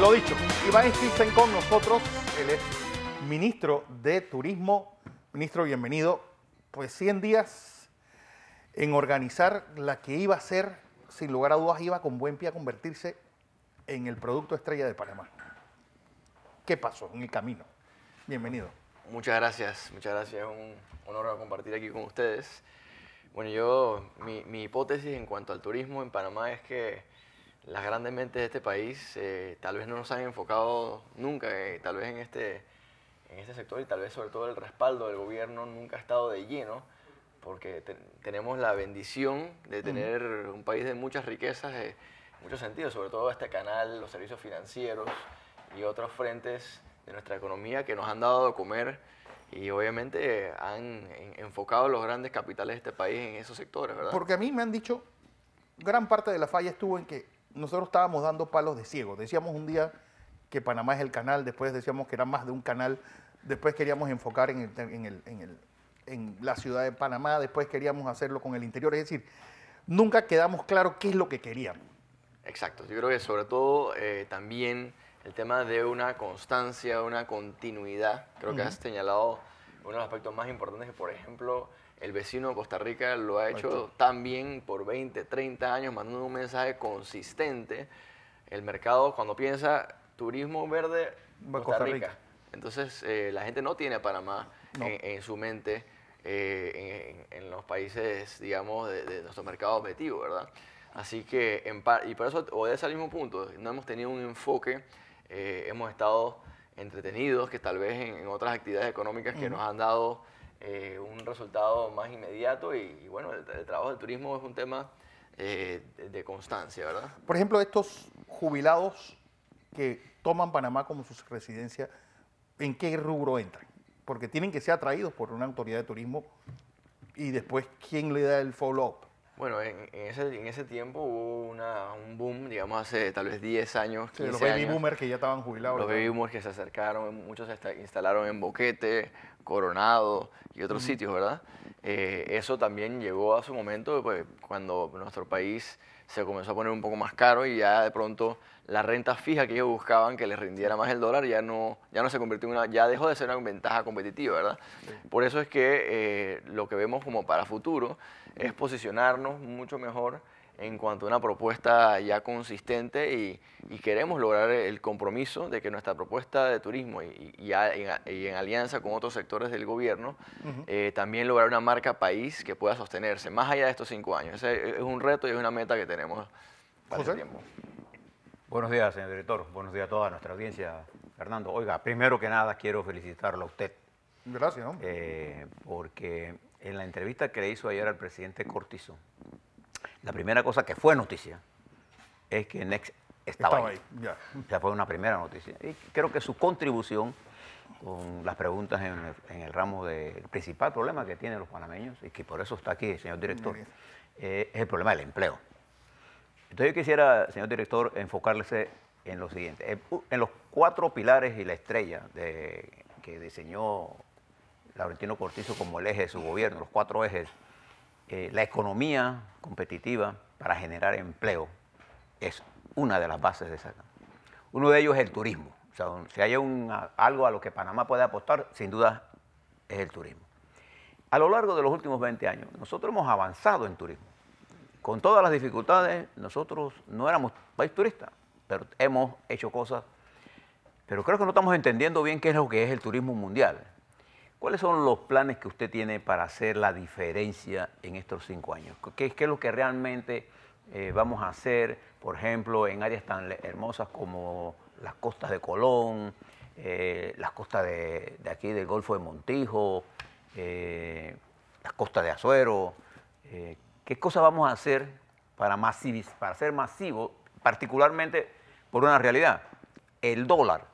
Lo dicho, Iván Stinsen con nosotros, el es ministro de Turismo. Ministro, bienvenido. Pues 100 días en organizar la que iba a ser, sin lugar a dudas, iba con buen pie a convertirse en el producto estrella de Panamá. ¿Qué pasó en el camino? Bienvenido. Muchas gracias, muchas gracias. Es Un honor compartir aquí con ustedes. Bueno, yo, mi hipótesis en cuanto al turismo en Panamá es que las grandes mentes de este país eh, tal vez no nos han enfocado nunca, eh, tal vez en este, en este sector y tal vez sobre todo el respaldo del gobierno nunca ha estado de lleno, porque tenemos la bendición de tener un país de muchas riquezas, eh, muchos sentidos, sobre todo este canal, los servicios financieros y otros frentes de nuestra economía que nos han dado de comer y obviamente han enfocado los grandes capitales de este país en esos sectores, ¿verdad? Porque a mí me han dicho, gran parte de la falla estuvo en que nosotros estábamos dando palos de ciego. Decíamos un día que Panamá es el canal, después decíamos que era más de un canal, después queríamos enfocar en, la ciudad de Panamá, después queríamos hacerlo con el interior. Es decir, nunca quedamos claro qué es lo que queríamos. Exacto, yo creo que sobre todo eh, también el tema de una constancia, una continuidad, creo que has señalado uno de los aspectos más importantes que, por ejemplo, el vecino de Costa Rica lo ha hecho también por 20, 30 años, mandando un mensaje consistente. El mercado, cuando piensa turismo verde, Costa, Rica. Entonces, eh, la gente no tiene Panamá en, su mente, eh, en, los países, digamos, de, nuestro mercado objetivo, ¿verdad? Así que, en y por eso, es al mismo punto, no hemos tenido un enfoque, eh, hemos estado entretenidos, que tal vez en, otras actividades económicas que nos han dado eh, un resultado más inmediato y, bueno, el, trabajo del turismo es un tema eh, de, de constancia, ¿verdad? Por ejemplo, estos jubilados que toman Panamá como su residencia, ¿en qué rubro entran? Porque tienen que ser atraídos por una autoridad de turismo y después, ¿quién le da el follow-up? Bueno, en, ese, tiempo hubo una, un boom, digamos, hace tal vez 10 años. 15 los baby boomers que ya estaban jubilados. Los baby boomers que se acercaron, muchos se instalaron en Boquete, Coronado y otros sitios, ¿verdad? Eh, eso también llegó a su momento pues, cuando nuestro país se comenzó a poner un poco más caro y ya de pronto la renta fija que ellos buscaban que les rindiera más el dólar ya no, ya no se convirtió en una, ya dejó de ser una ventaja competitiva, ¿verdad? Por eso es que eh, lo que vemos como para futuro es posicionarnos mucho mejor en cuanto a una propuesta ya consistente y, queremos lograr el compromiso de que nuestra propuesta de turismo y, en, alianza con otros sectores del gobierno eh, también lograr una marca país que pueda sostenerse más allá de estos cinco años. Ese es un reto y es una meta que tenemos José. Buenos días, señor director. Buenos días a toda nuestra audiencia. Fernando, oiga, primero que nada quiero felicitarlo a usted. Gracias, ¿no? Eh, porque en la entrevista que le hizo ayer al presidente Cortizo, la primera cosa que fue noticia es que Next estaba, ahí. Ya. fue una primera noticia. Y creo que su contribución con las preguntas en el, ramo del principal problema que tienen los panameños, y que por eso está aquí señor director, eh, es el problema del empleo. Entonces yo quisiera, señor director, enfocarse en lo siguiente, eh, en los cuatro pilares y la estrella que diseñó Laurentino Cortizo como el eje de su gobierno, los cuatro ejes eh, la economía competitiva para generar empleo es una de las bases de esa. Uno de ellos es el turismo. si hay un, algo a lo que Panamá puede apostar, sin duda es el turismo. A lo largo de los últimos 20 años, nosotros hemos avanzado en turismo. Con todas las dificultades, nosotros no éramos país turista, pero hemos hecho cosas. Pero creo que no estamos entendiendo bien qué es lo que es el turismo mundial. ¿Cuáles son los planes que usted tiene para hacer la diferencia en estos cinco años? ¿Qué, es lo que realmente eh, vamos a hacer, por ejemplo, en áreas tan hermosas como las costas de Colón, eh, las costas de, aquí del Golfo de Montijo, eh, las costas de Azuero? ¿Qué cosas vamos a hacer para, para ser masivo, particularmente por una realidad? El dólar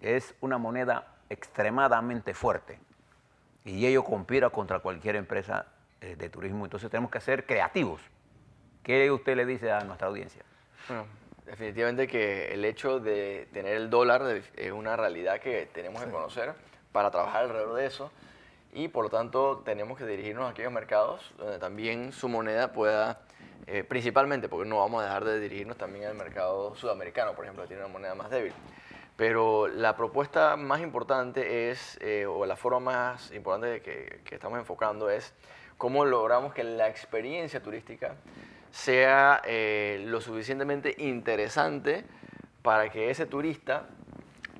es una moneda extremadamente fuerte y ello compira contra cualquier empresa eh, de turismo. Entonces tenemos que ser creativos. ¿Qué usted le dice a nuestra audiencia? definitivamente que el hecho de tener el dólar es una realidad que tenemos que conocer para trabajar alrededor de eso y por lo tanto tenemos que dirigirnos a aquellos mercados donde también su moneda pueda, eh, principalmente porque no vamos a dejar de dirigirnos también al mercado sudamericano, por ejemplo, que tiene una moneda más débil. Pero la propuesta más importante es, eh, o la forma más importante que, que, estamos enfocando es cómo logramos que la experiencia turística sea eh, lo suficientemente interesante para que ese turista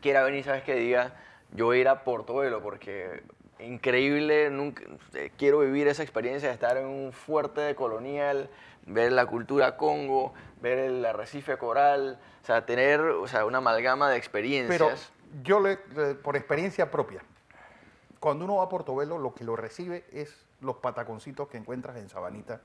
quiera venir, sabes qué? diga, yo voy a ir a Portobelo porque increíble, nunca, eh, quiero vivir esa experiencia de estar en un fuerte colonial, ver la cultura Congo, ver el arrecife coral, o sea, tener o sea, una amalgama de experiencias. Pero yo, le, por experiencia propia, cuando uno va a Portobelo, lo que lo recibe es los pataconcitos que encuentras en Sabanita.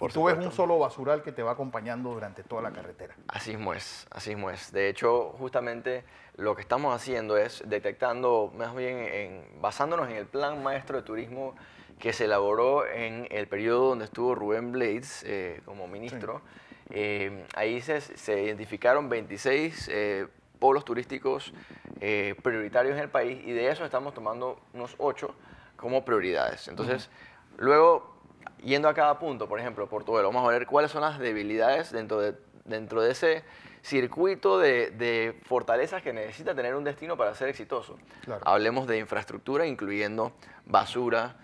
y tú ves un solo basural que te va acompañando durante toda la carretera. Así es, así es. De hecho, justamente lo que estamos haciendo es detectando, más bien en, basándonos en el plan maestro de turismo que se elaboró en el periodo donde estuvo Rubén Blades eh, como ministro. Eh, ahí se, identificaron 26 eh, polos turísticos eh, prioritarios en el país y de eso estamos tomando unos 8 como prioridades. Entonces, luego, yendo a cada punto, por ejemplo, Portobelo, vamos a ver cuáles son las debilidades dentro de, dentro de ese circuito de, fortalezas que necesita tener un destino para ser exitoso. Hablemos de infraestructura, incluyendo basura,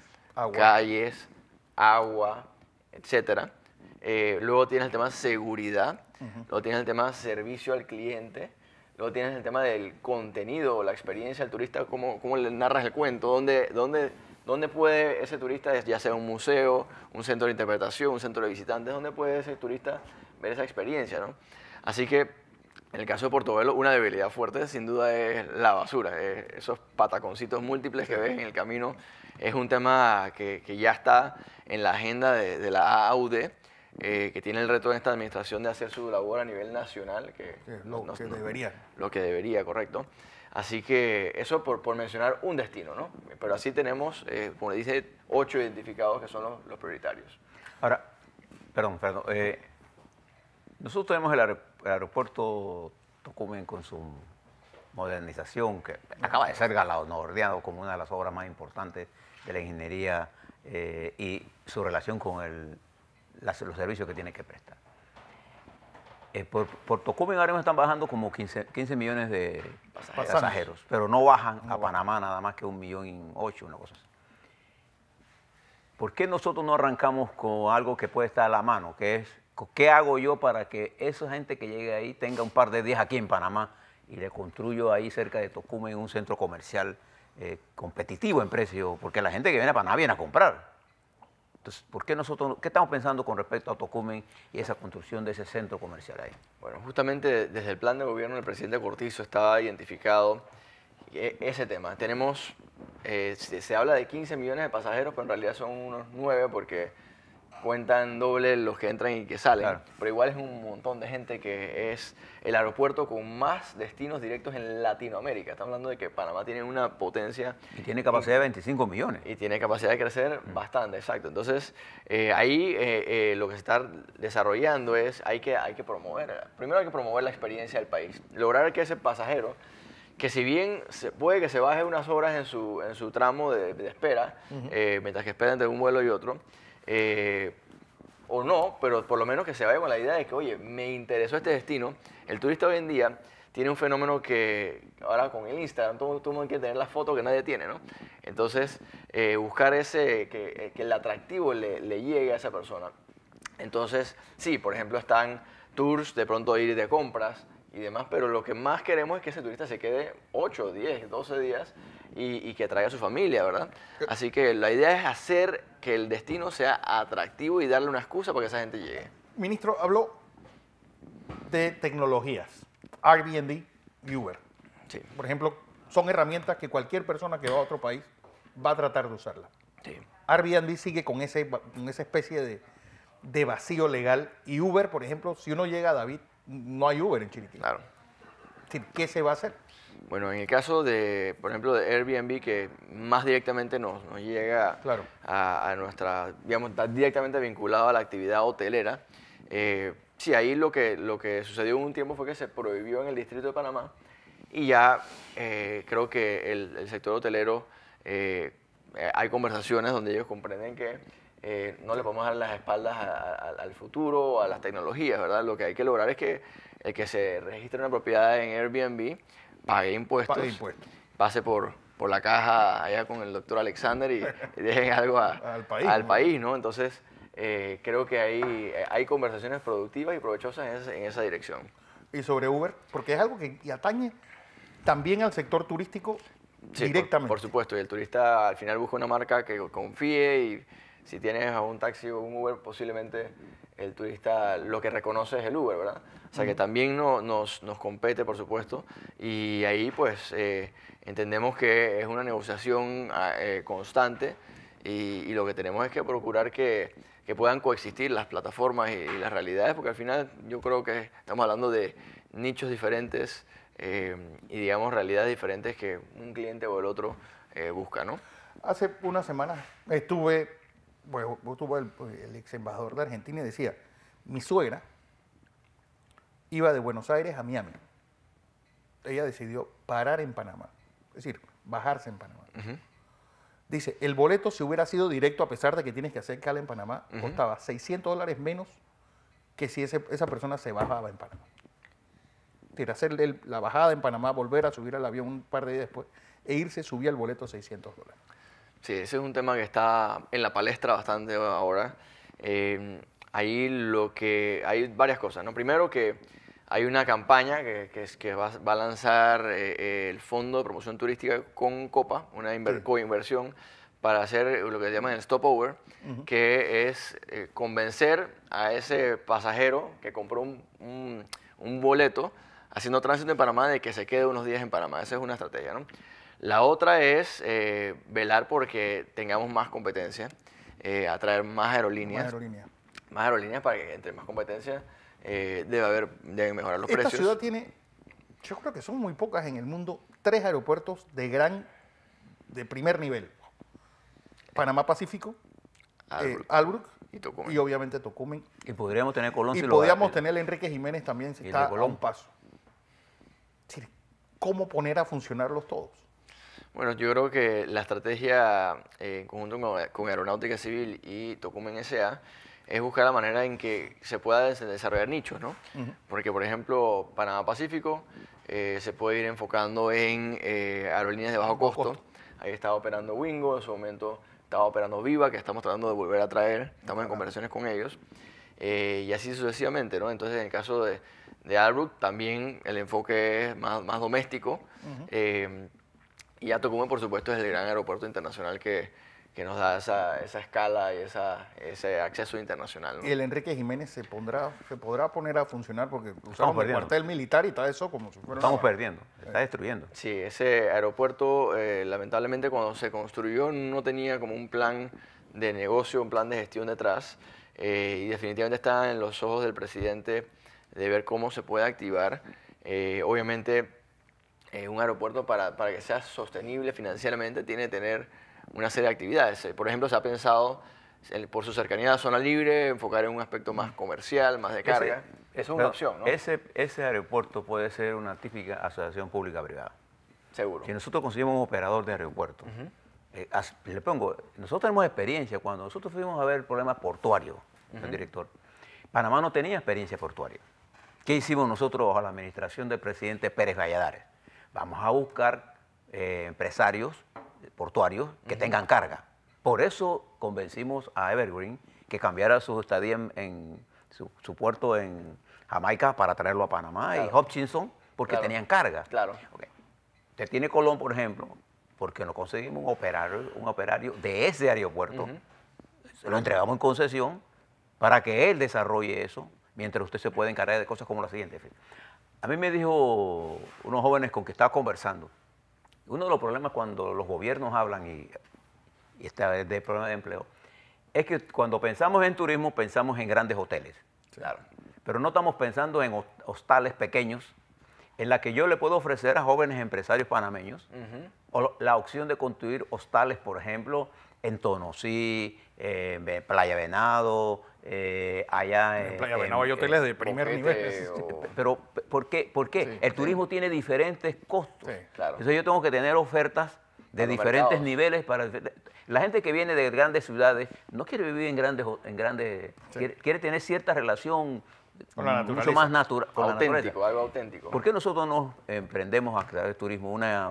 calles, agua, etcétera. Eh, luego tienes el tema de seguridad, luego tienes el tema de servicio al cliente, luego tienes el tema del contenido, la experiencia del turista, cómo, cómo le narras el cuento, dónde, dónde, dónde puede ese turista, ya sea un museo, un centro de interpretación, un centro de visitantes, dónde puede ese turista ver esa experiencia, ¿no? Así que en el caso de Portobelo, una debilidad fuerte sin duda es la basura. esos pataconcitos múltiples que ves en el camino es un tema que, que ya está en la agenda de, de la AUD eh, que tiene el reto en esta administración de hacer su labor a nivel nacional, que, lo que debería. Lo que debería, correcto. Así que eso por, por mencionar un destino, ¿no? Pero así tenemos, eh, como le dice, ocho identificados que son los, prioritarios. Ahora, perdón, perdón. Eh, nosotros tenemos el, aeropuerto Tocumen con su modernización, que acaba de ser galardonado como una de las obras más importantes de la ingeniería y su relación con el los servicios que tiene que prestar. Eh, por, Tocumen ahora mismo están bajando como 15, 15 millones de pasajeros, pero no bajan a Panamá nada más que un millón y ocho, una cosa así. ¿Por qué nosotros no arrancamos con algo que puede estar a la mano, que es qué hago yo para que esa gente que llegue ahí tenga un par de días aquí en Panamá y le construyo ahí cerca de Tocumen un centro comercial eh, competitivo en precio, porque la gente que viene a Panamá viene a comprar. Entonces, ¿por qué nosotros, qué estamos pensando con respecto a Tocumen y esa construcción de ese centro comercial ahí? Bueno, justamente desde el plan de gobierno del presidente Cortizo estaba identificado eh, ese tema. Tenemos, eh, se, habla de 15 millones de pasajeros, pero en realidad son unos 9 porque cuentan doble los que entran y que salen. Pero igual es un montón de gente que es el aeropuerto con más destinos directos en Latinoamérica. Estamos hablando de que Panamá tiene una potencia. Y tiene capacidad de 25 millones. Y tiene capacidad de crecer mm. bastante, exacto. Entonces, eh, ahí eh, eh, lo que se está desarrollando es, hay que, hay que promover, primero hay que promover la experiencia del país, lograr que ese pasajero que si bien se puede que se baje unas horas en su, en su tramo de, espera, mientras que espera entre un vuelo y otro, eh, o no, pero por lo menos que se vaya con la idea de que, oye, me interesó este destino. El turista hoy en día tiene un fenómeno que ahora con el Instagram todo, el mundo quiere tener las foto que nadie tiene, ¿no? Entonces, eh, buscar ese, eh, que, el atractivo le, le llegue a esa persona. Entonces, sí, por ejemplo, están tours, de pronto ir de compras y demás, pero lo que más queremos es que ese turista se quede 8, 10, 12 días y, que atraiga a su familia, ¿verdad? Así que la idea es hacer que el destino sea atractivo y darle una excusa para que esa gente llegue. Ministro, habló de tecnologías, Airbnb y Uber. Sí. Por ejemplo, son herramientas que cualquier persona que va a otro país va a tratar de usarla. Sí. Airbnb sigue con, esa especie de, vacío legal y Uber, por ejemplo, si uno llega a David, no hay Uber en Chiriquí. Claro. ¿Qué se va a hacer? Bueno, en el caso de, por ejemplo, de Airbnb, que más directamente nos, llega a, nuestra, digamos, está directamente vinculado a la actividad hotelera, eh, sí, ahí lo que, lo que sucedió en un tiempo fue que se prohibió en el Distrito de Panamá y ya eh, creo que el, sector hotelero, eh, hay conversaciones donde ellos comprenden que no le podemos dar las espaldas al futuro, a las tecnologías, ¿verdad? Lo que hay que lograr es que el que se registre una propiedad en Airbnb Pague impuestos, pase por, por la caja allá con el doctor Alexander y, dejen algo al, país, ¿no? Entonces, eh, creo que hay, hay conversaciones productivas y provechosas en esa, dirección. ¿Y sobre Uber? Porque es algo que atañe también al sector turístico directamente. Por, por, supuesto, y el turista al final busca una marca que confíe y si tienes a un taxi o un Uber, posiblemente el turista lo que reconoce es el Uber, ¿verdad? O sea que mm. también no, nos, nos, compete, por supuesto, y ahí pues eh, entendemos que es una negociación ah, eh, constante y, lo que tenemos es que procurar que, que puedan coexistir las plataformas y, las realidades, porque al final yo creo que estamos hablando de nichos diferentes eh, y digamos realidades diferentes que un cliente o el otro busca, ¿no? Hace unas semanas estuve bueno, pues, el, el ex embajador de Argentina y decía, mi suegra iba de Buenos Aires a Miami. Ella decidió parar en Panamá, es decir, bajarse en Panamá. Dice, el boleto si hubiera sido directo, a pesar de que tienes que hacer cala en Panamá, costaba 600 dólares menos que si esa persona se bajaba en Panamá. Tira hacer la bajada en Panamá, volver a subir al avión un par de días después e irse, subía el boleto 600 dólares. Sí, ese es un tema que está en la palestra bastante ahora. Em, ahí lo que hay varias cosas. ¿no? Primero que hay una campaña que, es, que va, a lanzar eh, eh, el Fondo de Promoción Turística con Copa, una inver, inversión coinversión para hacer lo que se llama el stopover, que es eh, convencer a ese pasajero que compró un, boleto haciendo tránsito en Panamá de que se quede unos días en Panamá. Esa es una estrategia. ¿no? La otra es eh, velar porque tengamos más competencia, eh, atraer más aerolíneas. Más aerolíneas. Más aerolíneas para que entre más competencia eh, debe haber, deben mejorar los precios. Esta ciudad tiene, yo creo que son muy pocas en el mundo, tres aeropuertos de gran, de primer nivel. Panamá Pacífico, Albrook, y, obviamente Tocumen. Y podríamos tener Colón. Y podríamos tener Enrique Jiménez también, si está a un paso. ¿cómo poner a funcionarlos todos? Bueno, yo creo que la estrategia eh, en conjunto con, Aeronáutica Civil y Tocumen SA es buscar la manera en que se pueda desarrollar nichos, ¿no? Porque, por ejemplo, Panamá Pacífico eh, se puede ir enfocando en eh, aerolíneas de bajo costo. Ahí estaba operando Wingo, en su momento estaba operando Viva, que estamos tratando de volver a traer, estamos en conversaciones con ellos, eh, y así sucesivamente, ¿no? Entonces, en el caso de, de también el enfoque es más, más doméstico, y Tucumán, por supuesto, es el gran aeropuerto internacional que, que nos da esa, esa escala y esa, ese acceso internacional. ¿Y el Enrique Jiménez se, pondrá, se podrá poner a funcionar? Porque usamos el cuartel militar y está eso como si Estamos perdiendo, está eh. destruyendo. Sí, ese aeropuerto, eh, lamentablemente, cuando se construyó no tenía como un plan de negocio, un plan de gestión detrás. Eh, y definitivamente está en los ojos del presidente de ver cómo se puede activar. obviamente eh, un aeropuerto para, que sea sostenible financieramente tiene que tener una serie de actividades. Eh, por ejemplo, se ha pensado, por su cercanía a la zona libre, enfocar en un aspecto más comercial, más de carga. eso es una opción, ¿no? Ese, ese aeropuerto puede ser una típica asociación pública-privada. Seguro. Si nosotros conseguimos un operador de aeropuerto, eh, le pongo, nosotros tenemos experiencia. Cuando nosotros fuimos a ver el problema portuario, el director, Panamá no tenía experiencia portuaria. ¿Qué hicimos nosotros a la administración del presidente Pérez Valladares? vamos a buscar eh, empresarios portuarios que tengan carga. Por eso convencimos a Evergreen que cambiara su estadía en, su, puerto en Jamaica para traerlo a Panamá y Hutchinson porque tenían carga. Claro. Usted tiene Colón, por ejemplo, porque no conseguimos un operario, un operario de ese aeropuerto. lo entregamos en concesión para que él desarrolle eso, mientras usted se puede encargar de cosas como la siguiente. A mí me dijo unos jóvenes con que estaba conversando, uno de los problemas cuando los gobiernos hablan y, está de problema de empleo, es que cuando pensamos en turismo pensamos en grandes hoteles. Claro. Pero no estamos pensando en hostales pequeños, en la que yo le puedo ofrecer a jóvenes empresarios panameños o la opción de construir hostales, por ejemplo, en Tonosí, en Playa Venado, eh, allá en, en Playa hay hoteles de primer nivel. Pero ¿por qué? ¿Por el turismo tiene diferentes costos. Sí, claro. Entonces yo tengo que tener ofertas de diferentes niveles para la gente que viene de grandes ciudades no quiere vivir en grandes en grandes quiere, tener cierta relación mucho más natural. Auténtico, algo auténtico. ¿Por qué nosotros no emprendemos a crear el turismo? Una,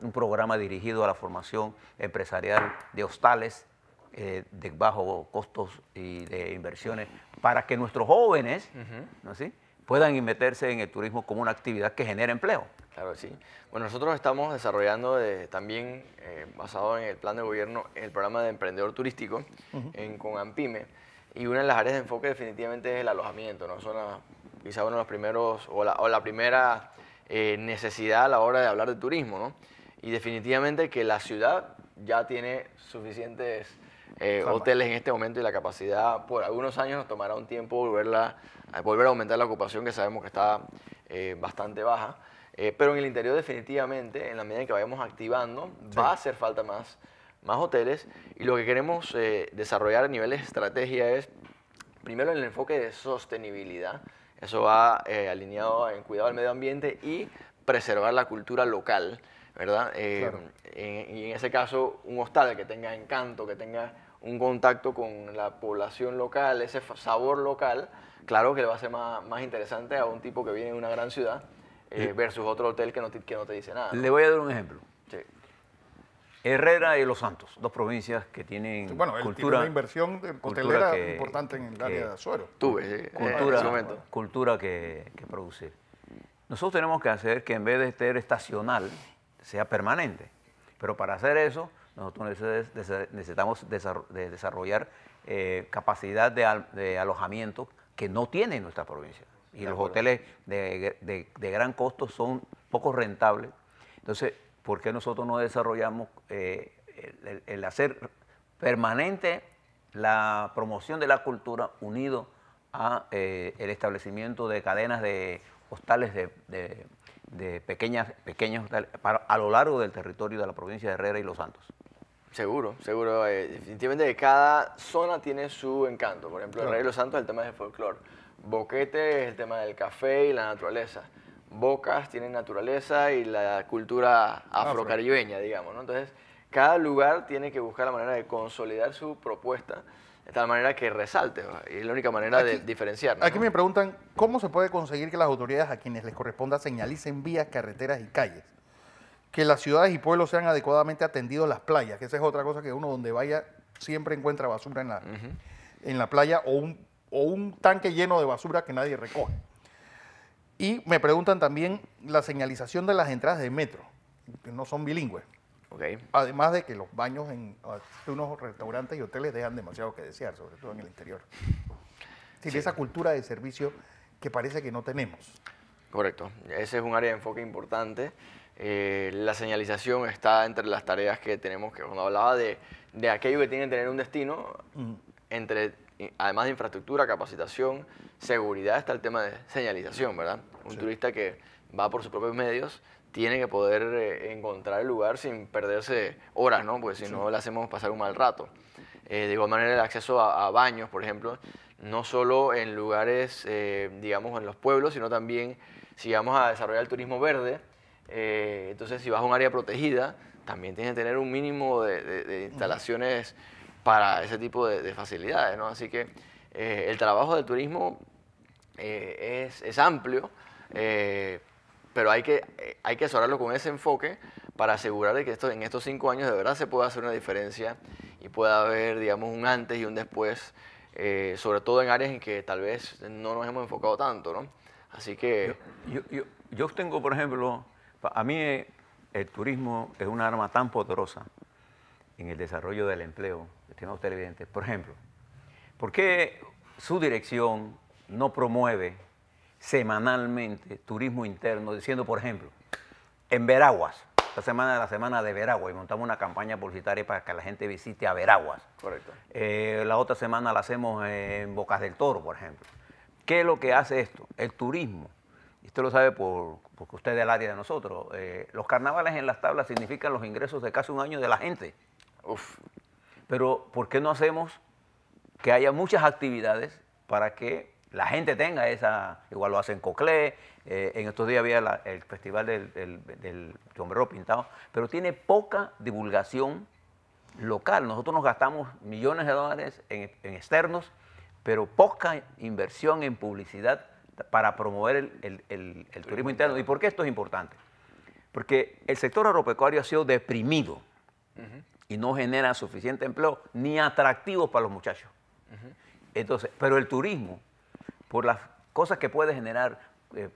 un programa dirigido a la formación empresarial de hostales, eh, de bajos costos y de inversiones para que nuestros jóvenes ¿no, puedan meterse en el turismo como una actividad que genera empleo. Claro, sí. Bueno, nosotros estamos desarrollando eh, también, eh, basado en el plan de gobierno, el programa de emprendedor turístico en, con AMPIME. Y una de las áreas de enfoque definitivamente es el alojamiento, ¿no? Son quizá uno de los primeros, o la, primera necesidad a la hora de hablar de turismo, ¿no? Y definitivamente que la ciudad ya tiene suficientes eh, hoteles en este momento y la capacidad por algunos años nos tomará un tiempo volverla, eh, volver a aumentar la ocupación que sabemos que está eh, bastante baja. pero en el interior definitivamente, en la medida en que vayamos activando, va a hacer falta más, más hoteles y lo que queremos desarrollar a nivel de estrategia es primero el enfoque de sostenibilidad. Eso va alineado en cuidado al medio ambiente y preservar la cultura local. ¿verdad? y en ese caso, un hostal que tenga encanto, que tenga un contacto con la población local, ese sabor local, claro que le va a ser más, más interesante a un tipo que viene de una gran ciudad eh, versus otro hotel que no te, que no te dice nada. Le voy a dar un ejemplo. Herrera y Los Santos, dos provincias que tienen bueno, cultura. una inversión hotelera importante en el área de Azuero. Tuve, eh, cultura, cultura que, que producir. Nosotros tenemos que hacer que en vez de ser estacional, sea permanente. Pero para hacer eso, nosotros necesitamos desarrollar eh, capacidad de, alojamiento que no tiene nuestra provincia. Y los hoteles de, gran costo son poco rentables. Entonces, ¿por qué nosotros no desarrollamos eh, el, hacer permanente la promoción de la cultura unido al eh, establecimiento de cadenas de hostales de, pequeñas, pequeños a lo largo del territorio de la provincia de Herrera y Los Santos? Seguro, seguro. Eh, definitivamente cada zona tiene su encanto. Por ejemplo, el Rey de los Santos es el tema del folclore. Boquete es el tema del café y la naturaleza. Bocas tienen naturaleza y la cultura afrocaribeña, digamos. ¿no? Entonces, cada lugar tiene que buscar la manera de consolidar su propuesta de tal manera que resalte. Y es la única manera de diferenciar. Aquí me preguntan, ¿cómo se puede conseguir que las autoridades a quienes les corresponda señalicen vías, carreteras y calles? que las ciudades y pueblos sean adecuadamente atendidos las playas, que esa es otra cosa que uno donde vaya siempre encuentra basura en la, en la playa o un, tanque lleno de basura que nadie recoge. Y me preguntan también la señalización de las entradas de metro, que no son bilingües. Además de que los baños en unos restaurantes y hoteles dejan demasiado que desear, sobre todo en el interior. Esa cultura de servicio que parece que no tenemos. Correcto. Ese es un área de enfoque importante. Eh, la señalización está entre las tareas que tenemos, que cuando hablaba de, de aquello que tiene que tener un destino, entre, además de infraestructura, capacitación, seguridad, está el tema de señalización, ¿verdad? Un turista que va por sus propios medios tiene que poder eh, encontrar el lugar sin perderse horas, ¿no? Porque si no, le hacemos pasar un mal rato. Eh, de igual manera, el acceso a, a, baños, por ejemplo, no solo en lugares, digamos, en los pueblos, sino también si vamos a desarrollar el turismo verde, eh, entonces, si vas a un área protegida, también tienes que tener un mínimo de, instalaciones para ese tipo de, facilidades, ¿no? Así que eh, el trabajo del turismo eh, es, es, amplio, pero hay que, hay que con ese enfoque para asegurar que esto, en estos cinco años de verdad se pueda hacer una diferencia y pueda haber, digamos, un antes y un después, sobre todo en áreas en que tal vez no nos hemos enfocado tanto, ¿no? Así que... Yo, yo, yo tengo, por ejemplo, a mí eh, el turismo es un arma tan poderosa en el desarrollo del empleo, estimados televidentes. Por ejemplo, ¿por qué su dirección no promueve semanalmente turismo interno, diciendo, por ejemplo, en Veraguas, esta semana es la semana de Veraguas, y montamos una campaña publicitaria para que la gente visite a Veraguas. Correcto. Eh, la otra semana la hacemos en Bocas del Toro, por ejemplo. ¿Qué es lo que hace esto? El turismo Usted lo sabe porque usted es del área de nosotros, eh, los carnavales en las tablas significan los ingresos de casi un año de la gente. Pero ¿por qué no hacemos que haya muchas actividades para que la gente tenga esa, igual lo hacen Coclé, eh, en estos días había el festival del, del, sombrero pintado, pero tiene poca divulgación local. Nosotros nos gastamos millones de dólares en, en externos, pero poca inversión en publicidad para promover el, el, turismo interno. ¿Y por qué esto es importante? Porque el sector agropecuario ha sido deprimido y no genera suficiente empleo ni atractivos para los muchachos. Entonces, pero el turismo, por las cosas que puede generar eh,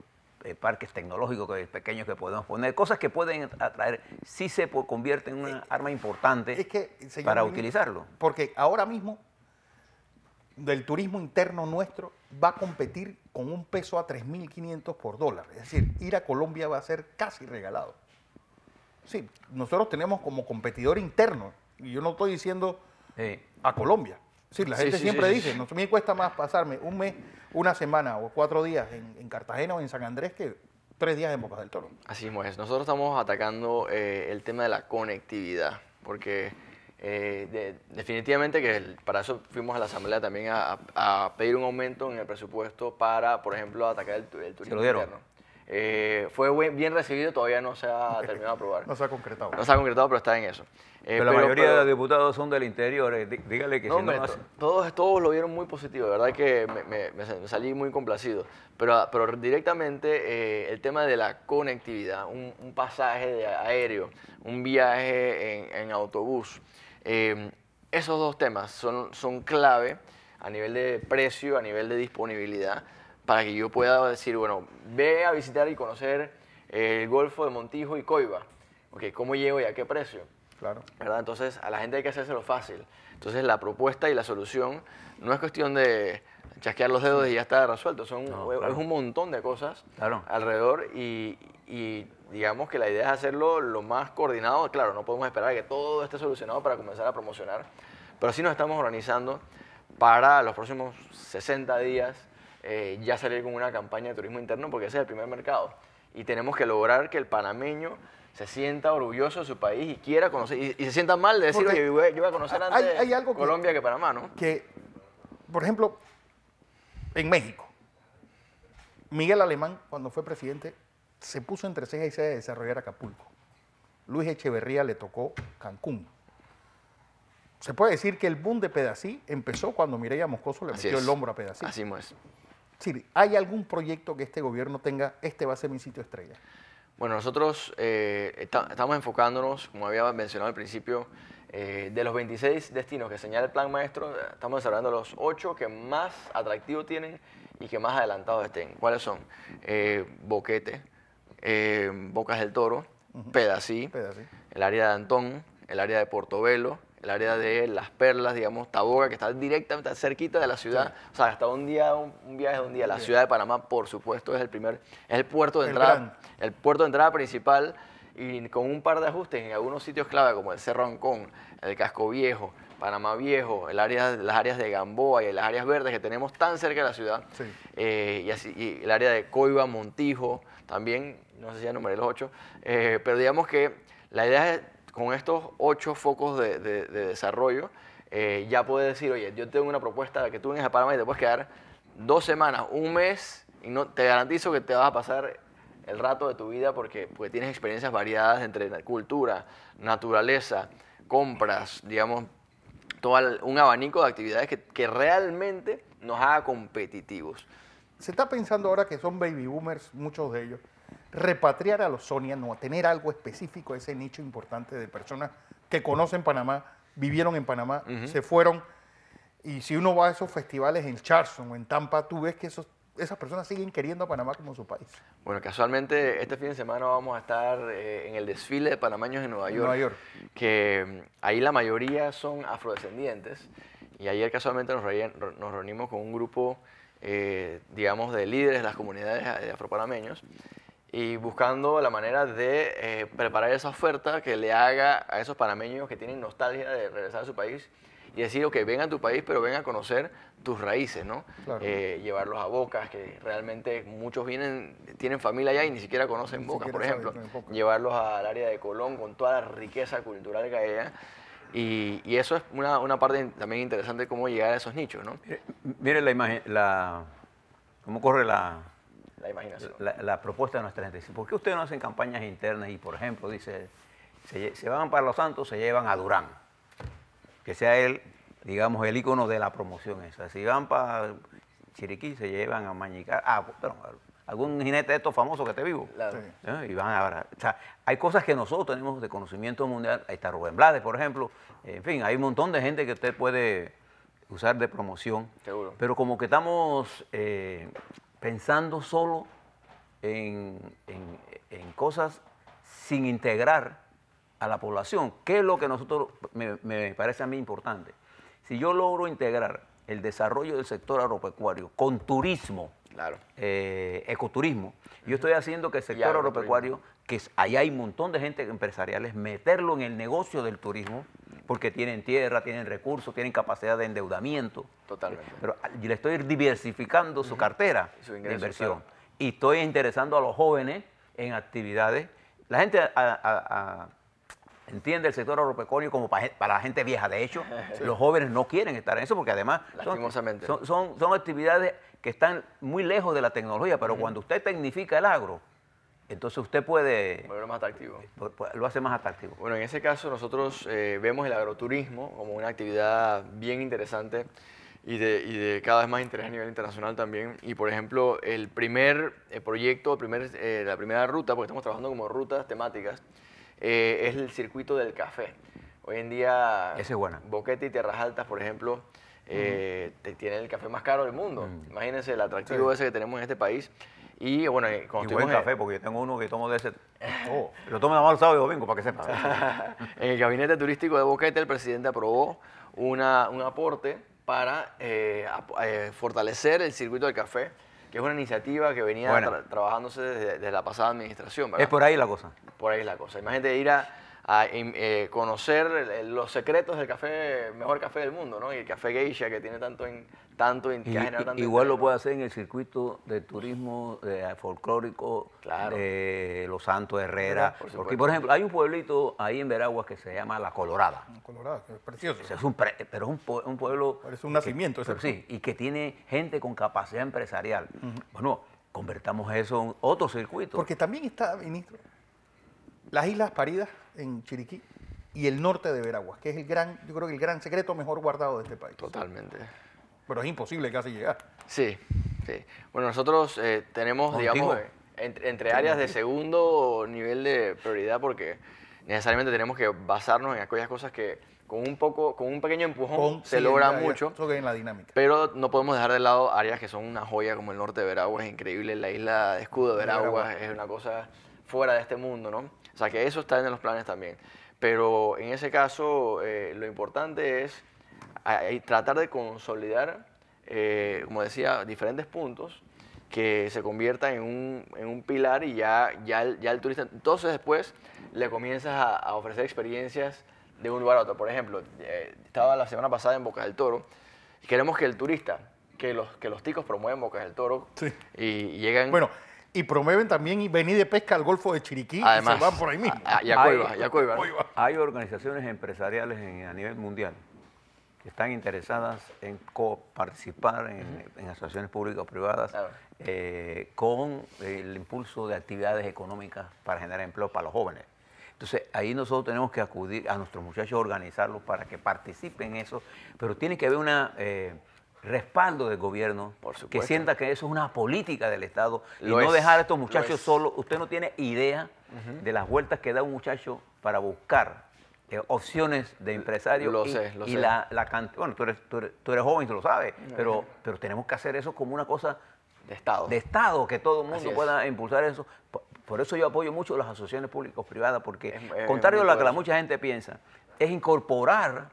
eh, parques tecnológicos pequeños que podemos poner, cosas que pueden atraer, sí se convierte en un eh, arma importante para utilizarlo. Porque ahora mismo del turismo interno nuestro va a competir con un peso a 3.500 por dólar. Es decir, ir a Colombia va a ser casi regalado. Sí, nosotros tenemos como competidor interno, y yo no estoy diciendo a Colombia. Sí, la gente siempre dice, no me cuesta más pasarme un mes, una semana o cuatro días en, Cartagena o en San Andrés que tres días en Bocas del Toro. Así es, nosotros estamos atacando eh, el tema de la conectividad, porque eh, definitivamente que para eso fuimos a la Asamblea también a, pedir un aumento en el presupuesto para, por ejemplo, atacar el, turismo. Interno. Eh, fue bien recibido, todavía no se ha terminado de aprobar. No se ha concretado. No se ha concretado, pero está en eso. Eh, pero, la mayoría de los diputados son del interior, dígale que todos, todos lo vieron muy positivo, de verdad que me, salí muy complacido. Pero, ah, pero directamente el tema de la conectividad, un, pasaje de aéreo, un viaje en, en autobús. Em, esos dos temas son, son clave a nivel de precio, a nivel de disponibilidad, para que yo pueda decir, bueno, ve a visitar y conocer eh, el Golfo de Montijo y Coiba. ¿cómo llego y a qué precio? Claro. ¿Verdad? Entonces, a la gente hay que hacérselo fácil. Entonces, la propuesta y la solución no es cuestión de, chasquear los dedos y ya está resuelto. Son, Es un montón de cosas alrededor y, digamos que la idea es hacerlo lo más coordinado. Claro, no podemos esperar que todo esté solucionado para comenzar a promocionar, pero sí nos estamos organizando para los próximos 60 días eh, ya salir con una campaña de turismo interno porque ese es el primer mercado. Y tenemos que lograr que el panameño se sienta orgulloso de su país y quiera conocer, y, se sienta mal de decir, que iba a conocer antes hay, Colombia que, que, Panamá, ¿no? Que, por ejemplo, en México. Miguel Alemán, cuando fue presidente, se puso entre ceja y ceja de desarrollar Acapulco. Luis Echeverría le tocó Cancún. Se puede decir que el boom de Pedací empezó cuando Mireya Moscoso le metió el hombro a Pedací. Así es. Sí, ¿hay algún proyecto que este gobierno tenga? Este va a ser mi sitio estrella. Bueno, nosotros eh, estamos enfocándonos, como había mencionado al principio, eh, de los 26 destinos que señala el plan maestro, eh, estamos desarrollando los 8 que más atractivos tienen y que más adelantados estén. ¿Cuáles son? Eh, Boquete, Bocas del Toro, Pedasí, el área de Antón, el área de Portobelo, el área de Las Perlas, digamos, Taboga, que está directamente cerquita de la ciudad. O sea, hasta un día, un, viaje de un día. La ciudad de Panamá, por supuesto, es el primer, el puerto de entrada, el puerto de entrada principal y con un par de ajustes en algunos sitios clave como el Cerro Ancón, el Casco Viejo, Panamá Viejo, las áreas de Gamboa y las áreas verdes que tenemos tan cerca de la ciudad, eh, y, así, el área de Coiba, Montijo, también, no sé si ya nombré los ocho, eh, pero digamos que la idea es con estos ocho focos de, desarrollo, eh, ya puedes decir, oye, yo tengo una propuesta que tú vengas a Panamá y te puedes quedar dos semanas, un mes, y no, te garantizo que te vas a pasar el rato de tu vida porque, porque tienes experiencias variadas entre cultura, naturaleza, compras, digamos, todo un abanico de actividades que, realmente nos haga competitivos. Se está pensando ahora que son baby boomers, muchos de ellos, repatriar a los sonianos, no, tener algo específico, ese nicho importante de personas que conocen Panamá, vivieron en Panamá, se fueron. Y si uno va a esos festivales en Charleston o en Tampa, tú ves que esos esas personas siguen queriendo a Panamá como su país. Bueno, casualmente este fin de semana vamos a estar eh, en el desfile de panameños en Nueva York, que mm, ahí la mayoría son afrodescendientes. Y ayer casualmente nos, reunimos con un grupo, eh, digamos, de líderes de las comunidades eh, de afropanameños y buscando la manera de preparar esa oferta que le haga a esos panameños que tienen nostalgia de regresar a su país y decir, ok, vengan a tu país, pero vengan a conocer tus raíces, ¿no? Eh, llevarlos a Bocas, que realmente muchos vienen, tienen familia allá y ni siquiera conocen Boca, por ejemplo. Llevarlos al área de Colón con toda la riqueza cultural que hay Y, eso es una, parte también interesante cómo llegar a esos nichos, ¿no? Eh, mire, la imagen, la, cómo corre la, la, imaginación. La, propuesta de nuestra gente. ¿Por qué ustedes no hacen campañas internas y, por ejemplo, dice, se van para Los Santos, se llevan a Durán? que sea él, digamos, el icono de la promoción esa. Si van para Chiriquí, se llevan a Mañicar, ah, perdón, algún jinete de estos famosos que te vivo. Claro. Y van ahora. O sea, hay cosas que nosotros tenemos de conocimiento mundial. Ahí está Rubén Blades, por ejemplo. En fin, hay un montón de gente que usted puede usar de promoción. Seguro. Pero como que estamos eh, pensando solo en, cosas sin integrar a la población. ¿Qué es lo que nosotros me, parece a mí importante? Si yo logro integrar el desarrollo del sector agropecuario con turismo, claro. Eh, ecoturismo, yo estoy haciendo que el sector agropecuario, que allá hay un montón de gente empresariales, meterlo en el negocio del turismo, porque tienen tierra, tienen recursos, tienen capacidad de endeudamiento. Totalmente. Pero ah, le estoy diversificando su cartera de inversión. Y estoy interesando a los jóvenes en actividades. La gente a, entiende el sector agropecuario como para, la gente vieja. De hecho, los jóvenes no quieren estar en eso porque además son, son, son, actividades que están muy lejos de la tecnología, pero cuando usted tecnifica el agro, entonces usted puede... más atractivo. Eh, lo hace más atractivo. Bueno, en ese caso nosotros eh, vemos el agroturismo como una actividad bien interesante y de, y de, cada vez más interés a nivel internacional también. Y por ejemplo, el primer eh, proyecto, primer, la primera ruta, porque estamos trabajando como rutas temáticas, eh, es el circuito del café. Hoy en día, Boquete y Tierras Altas, por ejemplo, eh, tienen el café más caro del mundo. Imagínense el atractivo ese que tenemos en este país. Y bueno, eh, con buen café, porque yo tengo uno que tomo de ese. lo tomo nada más el sábado y domingo, para que sepa. en el gabinete turístico de Boquete, el presidente aprobó un aporte para eh, fortalecer el circuito del café que es una iniciativa que venía trabajándose desde, la pasada administración. Es por ahí la cosa. Por ahí es la cosa. Imagínate ir a a eh, conocer los secretos del café, mejor café del mundo, ¿no? Y el café geisha que tiene tanto, en tanto, Igual lo puede hacer en el circuito de turismo eh, folclórico de Los Santos, Herrera. porque, por ejemplo, hay un pueblito ahí en Veraguas que se llama La Colorada. La Colorada, que es precioso. Es un pero es un, pueblo... es un nacimiento. Sí, y que tiene gente con capacidad empresarial. Bueno, convertamos eso en otro circuito. Porque también está, ministro, las Islas Paridas en Chiriquí y el norte de Veraguas, que es el gran, yo creo que el gran secreto mejor guardado de este país. Totalmente. Pero es imposible casi llegar. Sí, sí. Bueno, nosotros eh, tenemos, digamos, entre, áreas de segundo nivel de prioridad porque necesariamente tenemos que basarnos en aquellas cosas que con un poco, con un pequeño empujón se logra mucho. Eso que en la dinámica. Pero no podemos dejar de lado áreas que son una joya como el norte de Veraguas, es increíble, la isla de Escudo de Veragua, Veraguas. es una cosa fuera de este mundo, ¿no? O sea, que eso está en los planes también. Pero en ese caso, eh, lo importante es tratar de consolidar, eh, como decía, diferentes puntos que se conviertan en un, en un pilar y ya, ya, el, ya el turista, entonces después le comienzas a, ofrecer experiencias de un lugar a otro. Por ejemplo, eh, estaba la semana pasada en Boca del Toro y queremos que el turista, que los, que los ticos promueven Boca del Toro y llegan... Bueno, y promueven también venir de pesca al Golfo de Chiriquí y se van por ahí mismo. hay, organizaciones empresariales a nivel mundial que están interesadas en participar en, asociaciones públicas o privadas eh, con el impulso de actividades económicas para generar empleo para los jóvenes. Entonces, ahí nosotros tenemos que acudir a nuestros muchachos, organizarlos para que participen en eso, pero tiene que haber una... Eh, respaldo del gobierno, que sienta que eso es una política del Estado y no dejar a estos muchachos solos. Usted no tiene idea de las vueltas que da un muchacho para buscar eh, opciones de empresario. Lo sé, lo sé. Bueno, tú eres, joven, tú lo sabes, pero, tenemos que hacer eso como una cosa. De Estado. De Estado, que todo el mundo pueda impulsar eso. Por, eso yo apoyo mucho las asociaciones públicas-privadas, porque, contrario a lo que la mucha gente piensa, es incorporar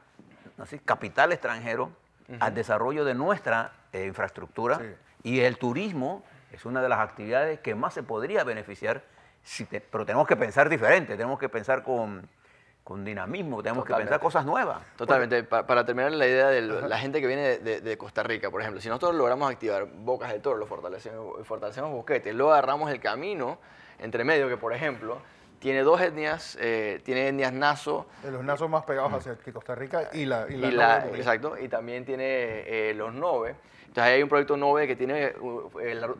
capital extranjero al desarrollo de nuestra eh, infraestructura y el turismo es una de las actividades que más se podría beneficiar, si pero tenemos que pensar diferente, tenemos que pensar con, con dinamismo, tenemos que pensar cosas nuevas. Totalmente, para, terminar la idea de la gente que viene de, Costa Rica, por ejemplo, si nosotros logramos activar Bocas del Toro, lo fortalecemos, fortalecemos Boquete, luego agarramos el camino entre medio, que por ejemplo tiene dos etnias, eh, tiene etnias naso. Eh, los nasos más pegados hacia Costa Rica y la, y Exacto, y también tiene eh, los nove. Entonces hay un proyecto nove que tiene uh,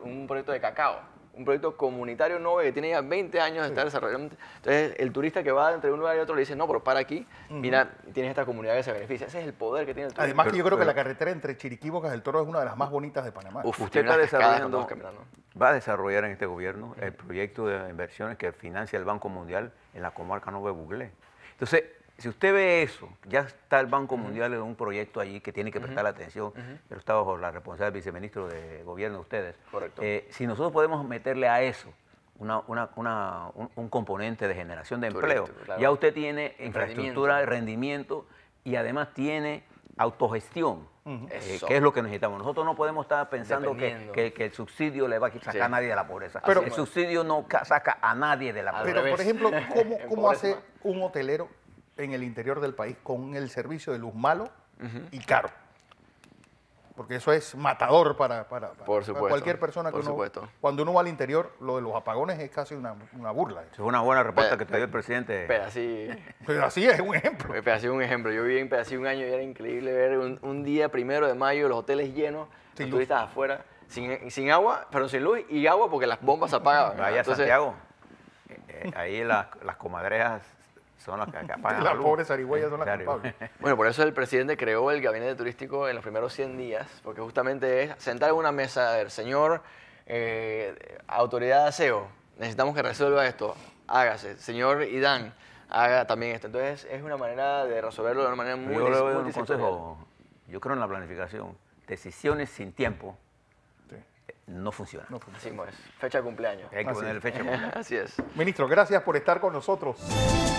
un proyecto de cacao un proyecto comunitario nuevo que tiene ya 20 años de estar desarrollando. Entonces, el turista que va entre un lugar y otro le dice, no, pero para aquí, mira, tienes esta comunidad que se beneficia. Ese es el poder que tiene el turismo. Además, que yo creo que la carretera entre Chiriquí y Bocas del Toro es una de las más bonitas de Panamá. usted está desarrollando, va a desarrollar en este gobierno el proyecto de inversiones que financia el Banco Mundial en la comarca Nueva Buglé. Entonces, si usted ve eso, ya está el Banco Mundial en un proyecto allí que tiene que prestar atención, pero está bajo la responsabilidad del viceministro de gobierno de ustedes. Correcto. Eh, si nosotros podemos meterle a eso un, componente de generación de empleo, ya usted tiene infraestructura, rendimiento y además tiene autogestión, eh, que es lo que necesitamos. Nosotros no podemos estar pensando que, el subsidio le va a sacar a nadie de la pobreza. el subsidio no saca a nadie de la pobreza. Pero, por ejemplo, cómo hace un hotelero en el interior del país con el servicio de luz malo y caro. Porque eso es matador para, cualquier persona que Por supuesto. Cuando uno va al interior, lo de los apagones es casi una, una burla. Es una buena respuesta que te dio el presidente. Pero así es un ejemplo. así es un ejemplo. Yo viví en Pedací un año y era increíble ver un, día primero de mayo los hoteles llenos, turistas afuera, sin, agua, pero sin luz y agua porque las bombas apagaban. Vaya Santiago. Eh, eh, ahí las, las comadrejas son las que acaparan Las pobres son las culpables. Bueno, por eso el presidente creó el gabinete turístico en los primeros 100 días, porque justamente es sentar en una mesa, a ver, señor, eh, autoridad de aseo, necesitamos que resuelva esto, hágase. Señor Idán, haga también esto. Entonces es una manera de resolverlo de una manera muy Yo yo creo en la planificación. Decisiones sin tiempo no funcionan. No funciona. Así Fecha de cumpleaños. Hay que poner es. fecha de cumpleaños. Así es. Ministro, gracias por estar con nosotros.